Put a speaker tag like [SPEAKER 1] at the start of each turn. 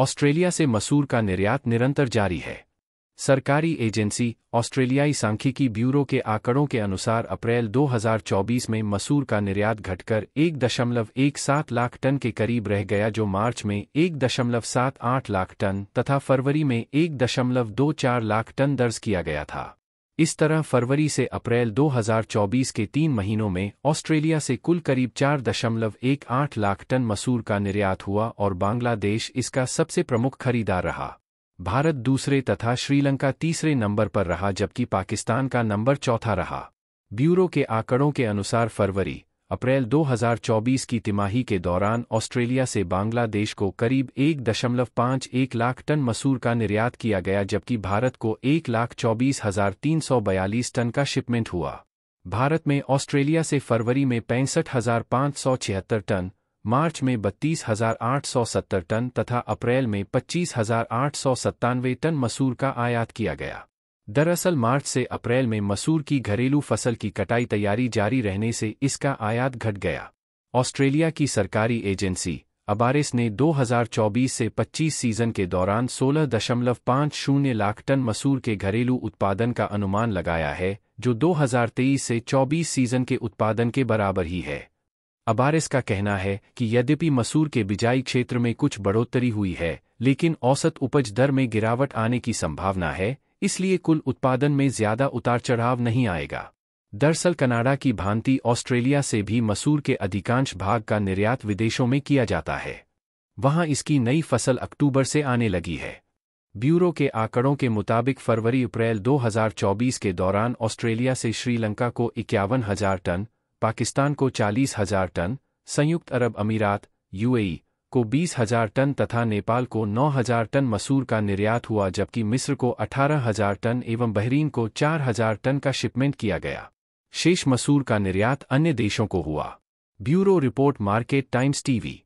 [SPEAKER 1] Australia से मसूर का निर्यात निरंतर जारी है सरकारी एजेंसी ऑस्ट्रेलियाई सांख्यिकी ब्यूरो के आंकड़ों के अनुसार अप्रैल 2024 में मसूर का निर्यात घटकर एक दशमलव एक सात लाख टन के करीब रह गया जो मार्च में एक दशमलव सात आठ लाख टन तथा फरवरी में एक दशमलव दो चार लाख टन दर्ज किया गया था इस तरह फरवरी से अप्रैल 2024 के तीन महीनों में ऑस्ट्रेलिया से कुल करीब 4.18 लाख टन मसूर का निर्यात हुआ और बांग्लादेश इसका सबसे प्रमुख खरीदार रहा भारत दूसरे तथा श्रीलंका तीसरे नंबर पर रहा जबकि पाकिस्तान का नंबर चौथा रहा ब्यूरो के आंकड़ों के अनुसार फरवरी अप्रैल 2024 की तिमाही के दौरान ऑस्ट्रेलिया से बांग्लादेश को करीब एक दशमलव पाँच एक लाख टन मसूर का निर्यात किया गया जबकि भारत को एक लाख चौबीस हजार तीन सौ बयालीस टन का शिपमेंट हुआ भारत में ऑस्ट्रेलिया से फरवरी में पैंसठ हजार पाँच सौ छिहत्तर टन मार्च में बत्तीस हजार आठ सौ सत्तर टन तथा अप्रैल में पच्चीस हजार आठ सौ सत्तानवे टन मसूर का आयात किया गया दरअसल मार्च से अप्रैल में मसूर की घरेलू फसल की कटाई तैयारी जारी रहने से इसका आयात घट गया ऑस्ट्रेलिया की सरकारी एजेंसी अबारिस ने 2024 से 25 सीजन के दौरान 16.50 लाख टन मसूर के घरेलू उत्पादन का अनुमान लगाया है जो 2023 से 24 सीजन के उत्पादन के बराबर ही है अबारिस का कहना है कि यद्यपि मसूर के बिजाई क्षेत्र में कुछ बढ़ोतरी हुई है लेकिन औसत उपज दर में गिरावट आने की संभावना है इसलिए कुल उत्पादन में ज्यादा उतार चढ़ाव नहीं आएगा दरअसल कनाडा की भांति ऑस्ट्रेलिया से भी मसूर के अधिकांश भाग का निर्यात विदेशों में किया जाता है वहां इसकी नई फसल अक्टूबर से आने लगी है ब्यूरो के आंकड़ों के मुताबिक फरवरी अप्रैल 2024 के दौरान ऑस्ट्रेलिया से श्रीलंका को इक्यावन हजार टन पाकिस्तान को चालीस हजार टन संयुक्त अरब अमीरात यूएई को बीस हजार टन तथा नेपाल को नौ हजार टन मसूर का निर्यात हुआ जबकि मिस्र को अठारह हजार टन एवं बहरीन को चार हजार टन का शिपमेंट किया गया शेष मसूर का निर्यात अन्य देशों को हुआ bureau report market times TV